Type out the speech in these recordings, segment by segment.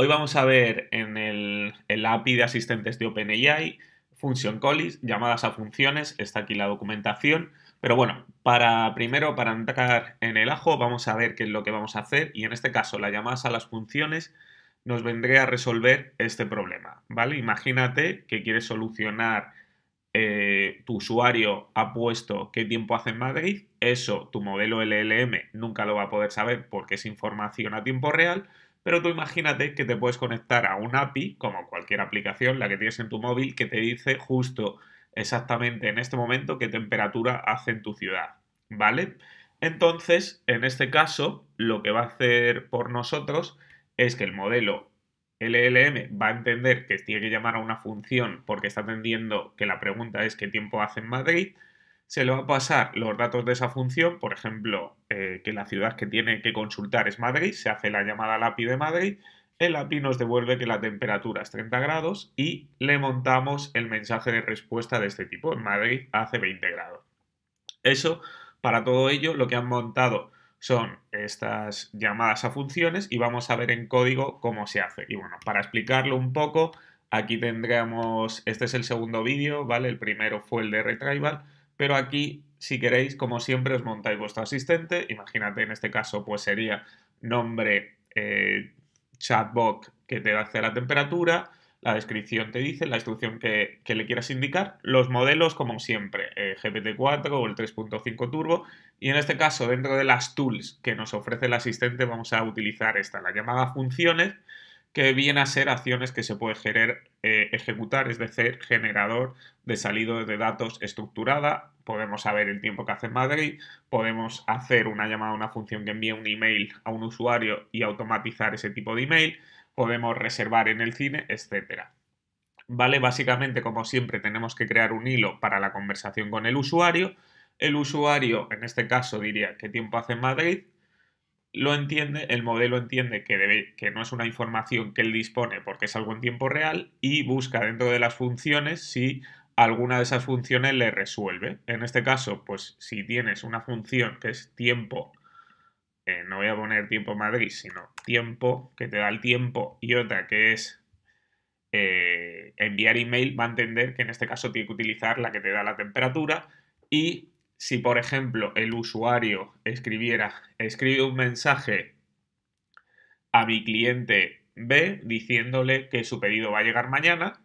hoy vamos a ver en el, API de asistentes de OpenAI function calls, llamadas a funciones, está aquí la documentación. Pero bueno, para primero, para entrar en el ajo, vamos a ver qué es lo que vamos a hacer y en este caso las llamadas a las funciones nos vendría a resolver este problema, ¿vale? Imagínate que quieres solucionar, eh, tu usuario ha puesto qué tiempo hace en Madrid, eso tu modelo LLM nunca lo va a poder saber porque es información a tiempo real, pero tú imagínate que te puedes conectar a un API, como cualquier aplicación, la que tienes en tu móvil, que te dice justo exactamente en este momento qué temperatura hace en tu ciudad, ¿vale? Entonces, en este caso, lo que va a hacer por nosotros es que el modelo LLM va a entender que tiene que llamar a una función porque está entendiendo que la pregunta es qué tiempo hace en Madrid, se le va a pasar los datos de esa función, por ejemplo, eh, que la ciudad que tiene que consultar es Madrid, se hace la llamada al API de Madrid, el API nos devuelve que la temperatura es 30 grados y le montamos el mensaje de respuesta de este tipo, en Madrid hace 20 grados. Eso, para todo ello, lo que han montado son estas llamadas a funciones y vamos a ver en código cómo se hace. Y bueno, para explicarlo un poco, aquí tendremos, este es el segundo vídeo, ¿vale? El primero fue el de Retrieval pero aquí, si queréis, como siempre, os montáis vuestro asistente. Imagínate, en este caso, pues sería nombre eh, chatbot que te hacer la temperatura, la descripción te dice, la instrucción que, que le quieras indicar, los modelos, como siempre, eh, GPT-4 o el 3.5 Turbo, y en este caso, dentro de las tools que nos ofrece el asistente, vamos a utilizar esta, la llamada funciones, que viene a ser acciones que se puede eh, ejecutar, es decir, generador de salido de datos estructurada. Podemos saber el tiempo que hace en Madrid, podemos hacer una llamada a una función que envíe un email a un usuario y automatizar ese tipo de email, podemos reservar en el cine, etcétera. ¿Vale? Básicamente, como siempre, tenemos que crear un hilo para la conversación con el usuario. El usuario, en este caso, diría qué tiempo hace en Madrid, lo entiende, el modelo entiende que, debe, que no es una información que él dispone porque es algo en tiempo real y busca dentro de las funciones si alguna de esas funciones le resuelve. En este caso, pues si tienes una función que es tiempo, eh, no voy a poner tiempo Madrid, sino tiempo que te da el tiempo y otra que es eh, enviar email, va a entender que en este caso tiene que utilizar la que te da la temperatura y si por ejemplo el usuario escribiera, escribe un mensaje a mi cliente B diciéndole que su pedido va a llegar mañana,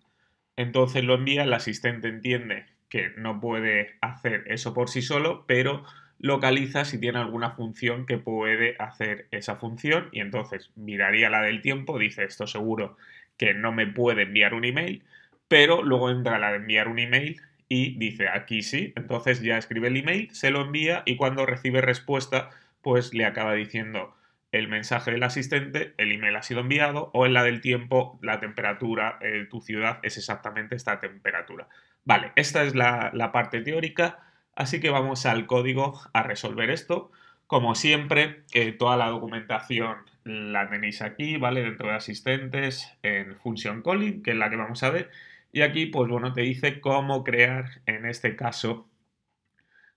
entonces lo envía, el asistente entiende que no puede hacer eso por sí solo, pero localiza si tiene alguna función que puede hacer esa función y entonces miraría la del tiempo, dice esto seguro que no me puede enviar un email, pero luego entra la de enviar un email y dice aquí sí, entonces ya escribe el email, se lo envía y cuando recibe respuesta pues le acaba diciendo el mensaje del asistente, el email ha sido enviado o en la del tiempo, la temperatura, eh, tu ciudad es exactamente esta temperatura. Vale, esta es la, parte teórica, así que vamos al código a resolver esto. Como siempre, eh, toda la documentación la tenéis aquí, ¿vale? Dentro de asistentes, en función calling, que es la que vamos a ver. Y aquí, pues bueno, te dice cómo crear, en este caso,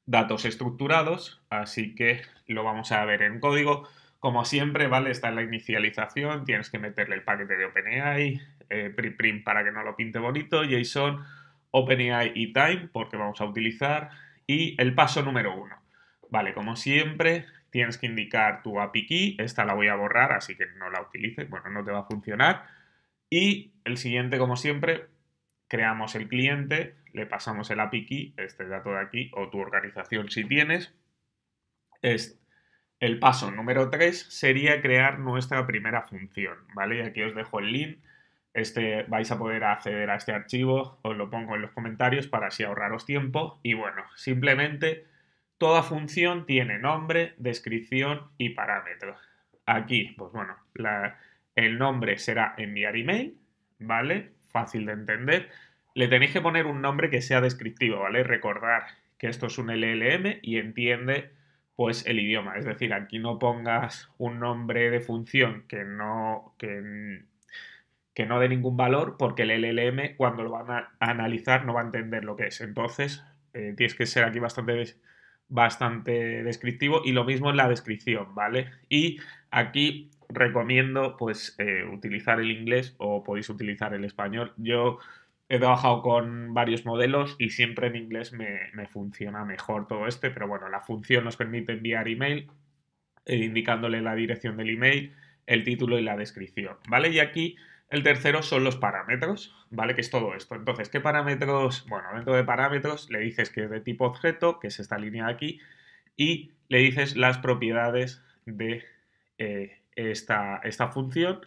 datos estructurados, así que lo vamos a ver en código. Como siempre, ¿vale? Está en la inicialización, tienes que meterle el paquete de OpenAI, preprint eh, para que no lo pinte bonito, JSON, OpenAI y Time, porque vamos a utilizar, y el paso número uno. Vale, como siempre, tienes que indicar tu API key, esta la voy a borrar, así que no la utilices, bueno, no te va a funcionar. Y el siguiente, como siempre, creamos el cliente, le pasamos el API key, este dato de aquí, o tu organización si tienes. es el paso número 3 sería crear nuestra primera función, ¿vale? aquí os dejo el link. Este, vais a poder acceder a este archivo, os lo pongo en los comentarios para así ahorraros tiempo. Y bueno, simplemente toda función tiene nombre, descripción y parámetros. Aquí, pues bueno, el nombre será enviar email, ¿vale? fácil de entender, le tenéis que poner un nombre que sea descriptivo, ¿vale? Recordar que esto es un LLM y entiende pues el idioma. Es decir, aquí no pongas un nombre de función que no, que, no dé ningún valor porque el LLM cuando lo van a analizar no va a entender lo que es. Entonces, eh, tienes que ser aquí bastante, bastante descriptivo y lo mismo en la descripción, ¿vale? Y aquí recomiendo pues eh, utilizar el inglés o podéis utilizar el español. Yo he trabajado con varios modelos y siempre en inglés me, funciona mejor todo este, pero bueno, la función nos permite enviar email eh, indicándole la dirección del email, el título y la descripción, ¿vale? Y aquí el tercero son los parámetros, ¿vale? Que es todo esto. Entonces, ¿qué parámetros? Bueno, dentro de parámetros le dices que es de tipo objeto, que es esta línea de aquí, y le dices las propiedades de eh, esta, esta función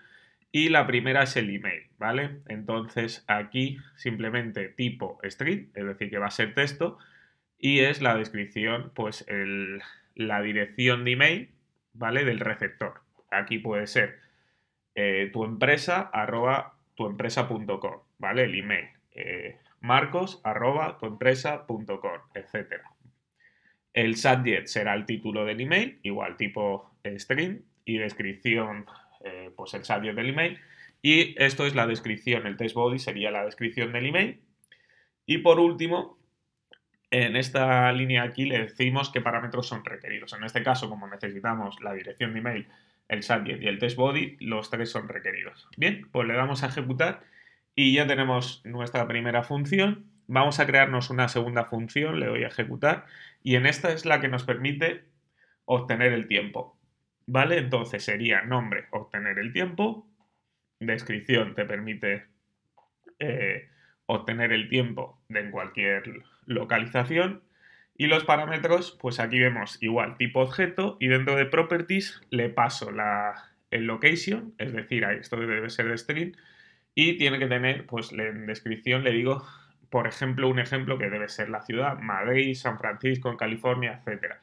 y la primera es el email, ¿vale? Entonces aquí simplemente tipo string, es decir, que va a ser texto y es la descripción, pues el, la dirección de email, ¿vale? Del receptor. Aquí puede ser eh, tu empresa arroba tuempresa.com, ¿vale? El email. Eh, marcos arroba tuempresa.com, etc. El subject será el título del email, igual tipo eh, string, y descripción, eh, pues el subject del email. Y esto es la descripción, el test body sería la descripción del email. Y por último, en esta línea aquí le decimos qué parámetros son requeridos. En este caso, como necesitamos la dirección de email, el subject y el test body, los tres son requeridos. Bien, pues le damos a ejecutar y ya tenemos nuestra primera función. Vamos a crearnos una segunda función, le doy a ejecutar y en esta es la que nos permite obtener el tiempo. ¿Vale? Entonces sería nombre, obtener el tiempo. Descripción te permite eh, obtener el tiempo de en cualquier localización. Y los parámetros, pues aquí vemos igual tipo objeto y dentro de properties le paso la, el location, es decir, esto debe ser de string y tiene que tener, pues en descripción le digo, por ejemplo, un ejemplo que debe ser la ciudad, Madrid, San Francisco, California, etc.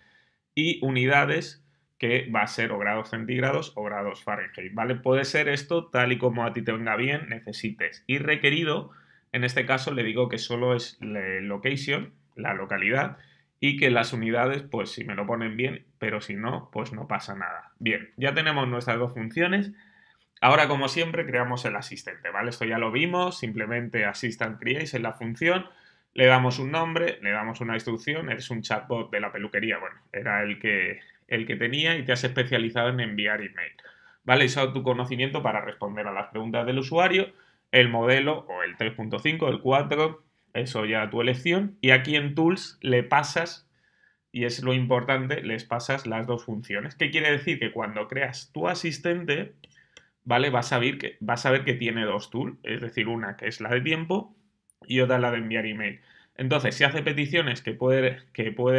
Y unidades, que va a ser o grados centígrados o grados Fahrenheit, ¿vale? Puede ser esto tal y como a ti te venga bien, necesites. Y requerido, en este caso le digo que solo es location, la localidad, y que las unidades, pues si me lo ponen bien, pero si no, pues no pasa nada. Bien, ya tenemos nuestras dos funciones. Ahora, como siempre, creamos el asistente, ¿vale? Esto ya lo vimos, simplemente assistant create en la función, le damos un nombre, le damos una instrucción, Eres un chatbot de la peluquería, bueno, era el que el que tenía y te has especializado en enviar email. ¿Vale? es tu conocimiento para responder a las preguntas del usuario, el modelo o el 3.5, el 4, eso ya a tu elección. Y aquí en Tools le pasas, y es lo importante, les pasas las dos funciones. ¿Qué quiere decir? Que cuando creas tu asistente, ¿vale? Vas a ver que, vas a ver que tiene dos tools, es decir, una que es la de tiempo y otra la de enviar email. Entonces, si hace peticiones que puede,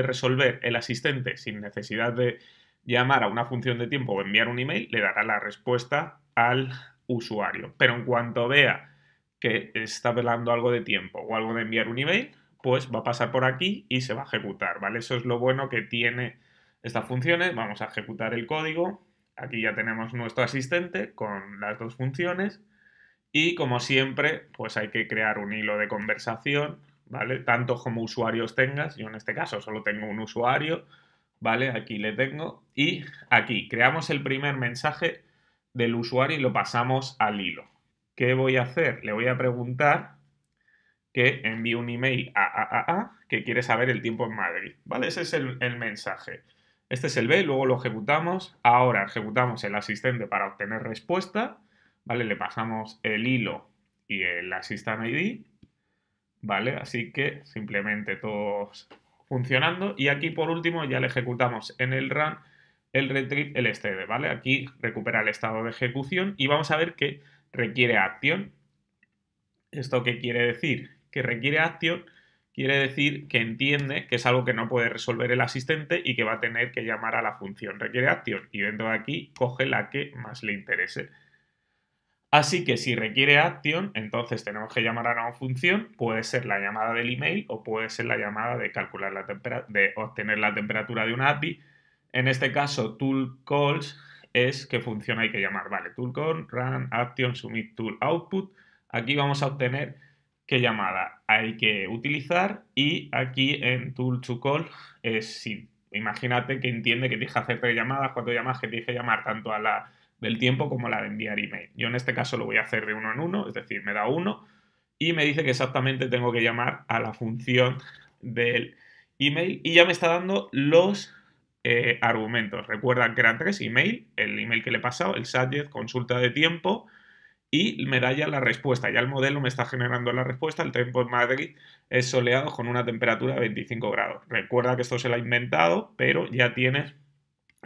resolver el asistente sin necesidad de llamar a una función de tiempo o enviar un email, le dará la respuesta al usuario. Pero en cuanto vea que está velando algo de tiempo o algo de enviar un email, pues va a pasar por aquí y se va a ejecutar, ¿vale? Eso es lo bueno que tiene estas funciones. ¿eh? Vamos a ejecutar el código. Aquí ya tenemos nuestro asistente con las dos funciones. Y como siempre, pues hay que crear un hilo de conversación ¿vale? como usuarios tengas, yo en este caso solo tengo un usuario, ¿vale? Aquí le tengo y aquí creamos el primer mensaje del usuario y lo pasamos al hilo. ¿Qué voy a hacer? Le voy a preguntar que envíe un email a, a, que quiere saber el tiempo en Madrid, ¿vale? Ese es el, mensaje. Este es el B, luego lo ejecutamos. Ahora ejecutamos el asistente para obtener respuesta, ¿vale? Le pasamos el hilo y el assistant ID ¿vale? Así que simplemente todos funcionando. Y aquí por último ya le ejecutamos en el run el retrieve el ¿vale? Aquí recupera el estado de ejecución y vamos a ver que requiere acción. ¿Esto qué quiere decir? Que requiere acción quiere decir que entiende que es algo que no puede resolver el asistente y que va a tener que llamar a la función requiere acción y dentro de aquí coge la que más le interese. Así que si requiere action, entonces tenemos que llamar a una función, puede ser la llamada del email o puede ser la llamada de calcular la de obtener la temperatura de una API. En este caso, tool calls es qué función hay que llamar. Vale, tool call, run, action, submit tool output. Aquí vamos a obtener qué llamada hay que utilizar y aquí en tool to call es si imagínate que entiende que te que hacer tres llamadas, cuando llamadas, que te que llamar tanto a la del tiempo como la de enviar email. Yo en este caso lo voy a hacer de uno en uno, es decir, me da uno y me dice que exactamente tengo que llamar a la función del email y ya me está dando los eh, argumentos. Recuerda que eran tres, email, el email que le he pasado, el subject, consulta de tiempo y me da ya la respuesta. Ya el modelo me está generando la respuesta. El tiempo en Madrid es soleado con una temperatura de 25 grados. Recuerda que esto se lo ha inventado, pero ya tienes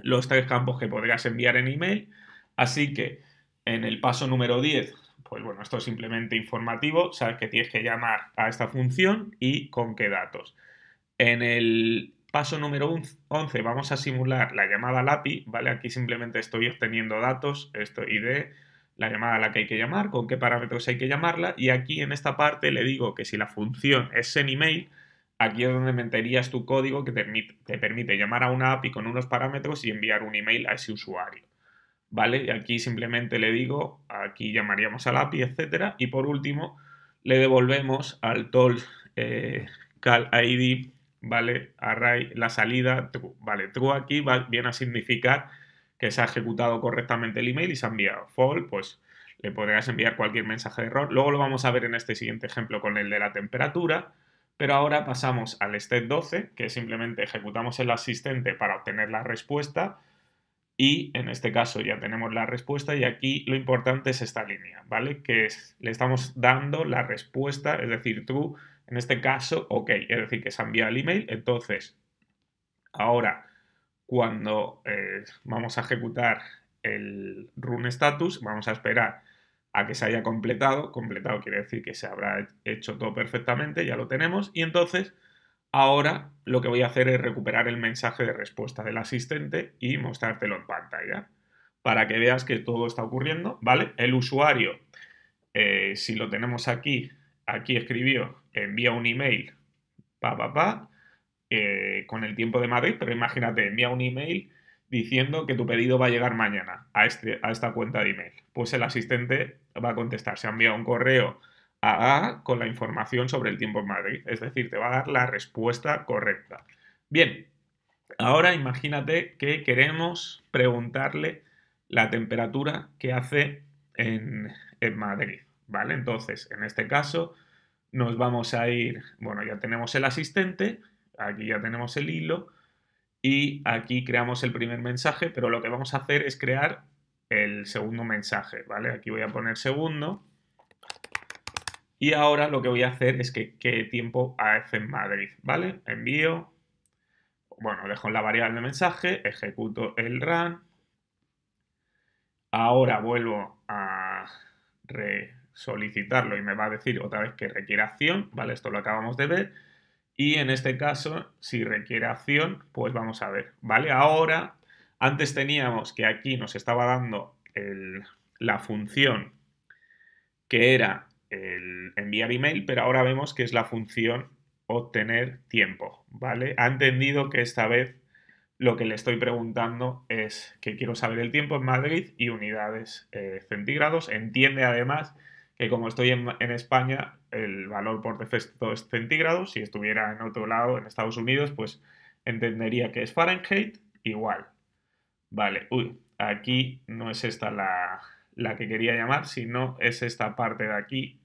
los tres campos que podrías enviar en email Así que en el paso número 10, pues bueno, esto es simplemente informativo, sabes que tienes que llamar a esta función y con qué datos. En el paso número 11 vamos a simular la llamada al API, ¿vale? Aquí simplemente estoy obteniendo datos, esto ID, la llamada a la que hay que llamar, con qué parámetros hay que llamarla, y aquí en esta parte le digo que si la función es en email, aquí es donde meterías tu código que permite, te permite llamar a una API con unos parámetros y enviar un email a ese usuario. ¿vale? Aquí simplemente le digo, aquí llamaríamos al API, etcétera. Y por último, le devolvemos al toll eh, ID, ¿vale? Array, la salida, true, ¿vale? True aquí viene a significar que se ha ejecutado correctamente el email y se ha enviado. Fall, pues le podrías enviar cualquier mensaje de error. Luego lo vamos a ver en este siguiente ejemplo con el de la temperatura. Pero ahora pasamos al step 12, que simplemente ejecutamos el asistente para obtener la respuesta y en este caso ya tenemos la respuesta y aquí lo importante es esta línea, ¿vale? Que le estamos dando la respuesta, es decir, true, en este caso, ok, es decir, que se ha enviado el email. Entonces, ahora, cuando eh, vamos a ejecutar el run status, vamos a esperar a que se haya completado. Completado quiere decir que se habrá hecho todo perfectamente, ya lo tenemos. Y entonces Ahora lo que voy a hacer es recuperar el mensaje de respuesta del asistente y mostrártelo en pantalla para que veas que todo está ocurriendo, ¿vale? El usuario, eh, si lo tenemos aquí, aquí escribió, envía un email, pa, pa, pa, eh, con el tiempo de Madrid, pero imagínate, envía un email diciendo que tu pedido va a llegar mañana a, este, a esta cuenta de email. Pues el asistente va a contestar, se ha enviado un correo con la información sobre el tiempo en Madrid. Es decir, te va a dar la respuesta correcta. Bien, ahora imagínate que queremos preguntarle la temperatura que hace en, en Madrid. ¿Vale? Entonces, en este caso, nos vamos a ir, bueno, ya tenemos el asistente, aquí ya tenemos el hilo y aquí creamos el primer mensaje, pero lo que vamos a hacer es crear el segundo mensaje, ¿vale? Aquí voy a poner segundo y ahora lo que voy a hacer es que qué tiempo hace en Madrid, ¿vale? Envío, bueno, dejo la variable de mensaje, ejecuto el run. Ahora vuelvo a solicitarlo y me va a decir otra vez que requiere acción, ¿vale? Esto lo acabamos de ver. Y en este caso, si requiere acción, pues vamos a ver, ¿vale? Ahora, antes teníamos que aquí nos estaba dando la función que era el enviar email, pero ahora vemos que es la función obtener tiempo, ¿vale? Ha entendido que esta vez lo que le estoy preguntando es que quiero saber el tiempo en Madrid y unidades eh, centígrados. Entiende además que como estoy en, España, el valor por defecto es centígrados. Si estuviera en otro lado, en Estados Unidos, pues entendería que es Fahrenheit igual. Vale, uy, aquí no es esta la, la que quería llamar, sino es esta parte de aquí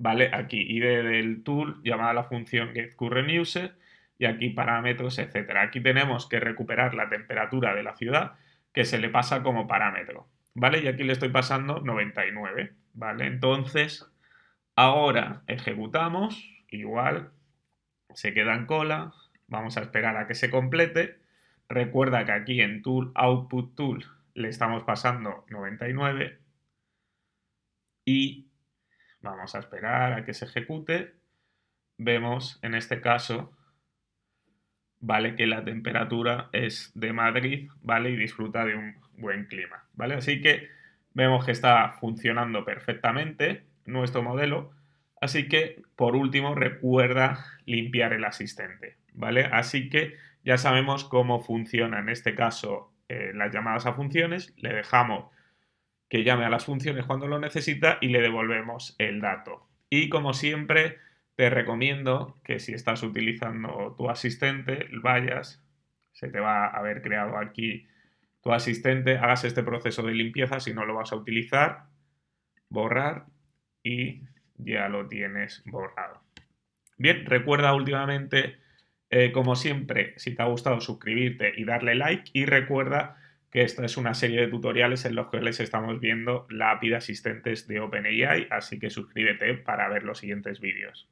¿vale? Aquí ID del tool, llamada la función getCurrentUser, y aquí parámetros, etcétera. Aquí tenemos que recuperar la temperatura de la ciudad que se le pasa como parámetro, ¿vale? Y aquí le estoy pasando 99, ¿vale? Entonces, ahora ejecutamos, igual, se queda en cola, vamos a esperar a que se complete. Recuerda que aquí en tool output tool le estamos pasando 99 y Vamos a esperar a que se ejecute. Vemos en este caso, ¿vale? Que la temperatura es de Madrid, ¿vale? Y disfruta de un buen clima, ¿vale? Así que vemos que está funcionando perfectamente nuestro modelo. Así que, por último, recuerda limpiar el asistente, ¿vale? Así que ya sabemos cómo funciona en este caso eh, las llamadas a funciones. Le dejamos que llame a las funciones cuando lo necesita y le devolvemos el dato. Y como siempre, te recomiendo que si estás utilizando tu asistente, vayas, se te va a haber creado aquí tu asistente, hagas este proceso de limpieza si no lo vas a utilizar, borrar y ya lo tienes borrado. Bien, recuerda últimamente, eh, como siempre, si te ha gustado suscribirte y darle like y recuerda que esta es una serie de tutoriales en los que les estamos viendo la asistentes de OpenAI, así que suscríbete para ver los siguientes vídeos.